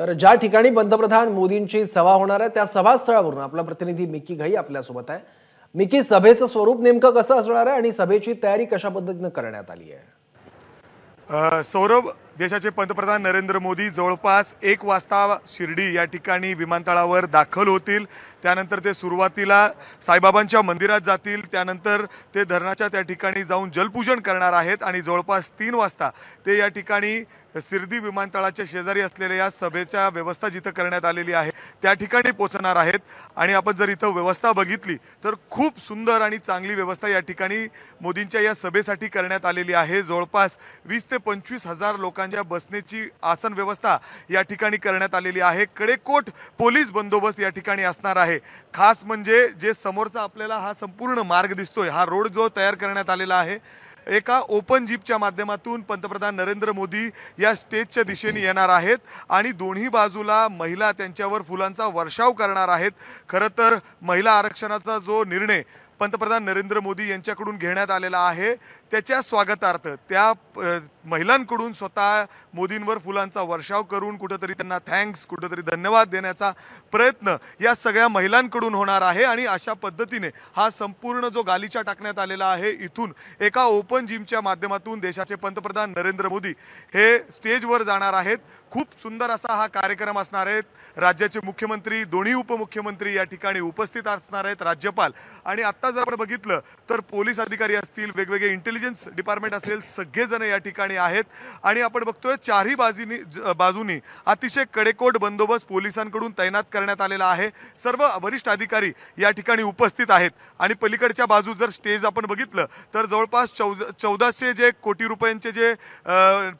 तर ज्या ठिकाणी पंतप्रधान मोदींची सभा होणार आहे त्या सभास्थळावरून आपला प्रतिनिधी मिकी घाई आपल्यासोबत आहे मिकी सभेचं स्वरूप नेमकं कसं असणार आहे आणि सभेची तयारी कशा पद्धतीनं करण्यात आली आहे सौरभ देशाचे पंतप्रधान नरेंद्र मोदी जवळपास एक वाजता शिर्डी या ठिकाणी विमानतळावर दाखल होतील त्यानंतर ते सुरुवातीला साईबाबांच्या मंदिरात जातील त्यानंतर ते धरणाच्या त्या ठिकाणी जाऊन जलपूजन करणार आहेत आणि जवळपास तीन वाजता ते या ठिकाणी सिर्दी विमानतळाच्या शेजारी असलेल्या या सभेच्या व्यवस्था जिथं करण्यात आलेली आहे त्या ठिकाणी पोचणार आहेत आणि आपण जर इथं व्यवस्था बघितली तर खूप सुंदर आणि चांगली व्यवस्था या ठिकाणी मोदींच्या या सभेसाठी करण्यात आलेली आहे जवळपास वीस ते पंचवीस हजार लोकांच्या बसण्याची आसन व्यवस्था या ठिकाणी करण्यात आलेली आहे कडेकोट पोलीस बंदोबस्त या ठिकाणी असणार आहे खास म्हणजे जे समोरचा आपल्याला हा संपूर्ण मार्ग दिसतोय हा रोड जो तयार करण्यात आलेला आहे एका ओपन जीपच्या माध्यमातून पंतप्रधान नरेंद्र मोदी या स्टेजच्या दिशेने येणार आहेत आणि दोन्ही बाजूला महिला त्यांच्यावर फुलांचा वर्षाव करणार आहेत खरं तर महिला आरक्षणाचा जो निर्णय पंतप्रधान नरेंद्र मोदी यांच्याकडून घेण्यात आलेला आहे त्याच्या स्वागतार्थ त्या महिलांकडून स्वतः मोदींवर फुलांचा वर्षाव करून कुठंतरी त्यांना थँक्स कुठंतरी धन्यवाद देण्याचा प्रयत्न या सगळ्या महिलांकडून होणार आहे आणि अशा पद्धतीने हा संपूर्ण जो गालिचा टाकण्यात आलेला आहे इथून एका ओपन जिमच्या माध्यमातून देशाचे पंतप्रधान नरेंद्र मोदी हे स्टेजवर जाणार आहेत खूप सुंदर असा हा कार्यक्रम असणार आहेत राज्याचे मुख्यमंत्री दोन्ही उपमुख्यमंत्री या ठिकाणी उपस्थित असणार आहेत राज्यपाल आणि आत्ता जर आपण बघितलं तर पोलीस अधिकारी असतील वेगवेगळे इंटेलिजन्स डिपार्टमेंट असेल सगळेजण या ठिकाणी आहेत आणि आपण बघतोय चारही बाजूनी बाजूनी अतिशय कडेकोट बंदोबस्त पोलिसांकडून तैनात करण्यात आलेला आहे सर्व वरिष्ठ अधिकारी या ठिकाणी उपस्थित आहेत आणि पलीकडच्या बाजू जर स्टेज आपण बघितलं तर जवळपास चौ चौदाशे जे कोटी रुपयांचे जे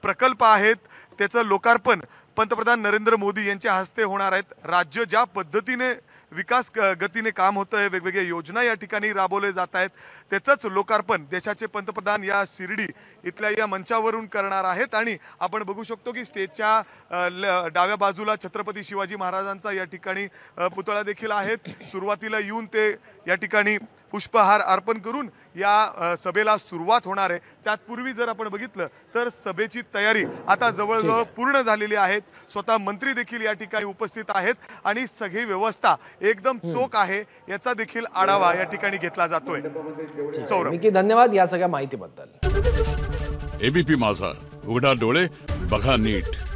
प्रकल्प आहेत त्याचं लोकार्पण पंतप्रधान नरेंद्र मोदी यांच्या हस्ते होणार आहेत राज्य ज्या पद्धतीने विकास गतीने काम होतं आहे वेगवेगळ्या योजना या ठिकाणी राबवले जात आहेत त्याचंच लोकार्पण देशाचे पंतप्रधान या शिर्डी इथल्या या मंचावरून करणार आहेत आणि आपण बघू शकतो की स्टेजच्या डाव्या बाजूला छत्रपती शिवाजी महाराजांचा या ठिकाणी पुतळा देखील आहेत सुरुवातीला येऊन ते या ठिकाणी पुष्पहार अर्पण करून या सभेला सुरुवात होणार आहे त्यातपूर्वी जर आपण बघितलं तर सभेची तयारी आता जवळजवळ पूर्ण झालेली आहे स्वतः मंत्री देखील या ठिकाणी उपस्थित आहेत आणि सगळी व्यवस्था एकदम चोख आहे याचा देखील आढावा या ठिकाणी घेतला जातोय सौरभ धन्यवाद या सगळ्या माहितीबद्दल एबीपी माझा उघडा डोळे बघा नीट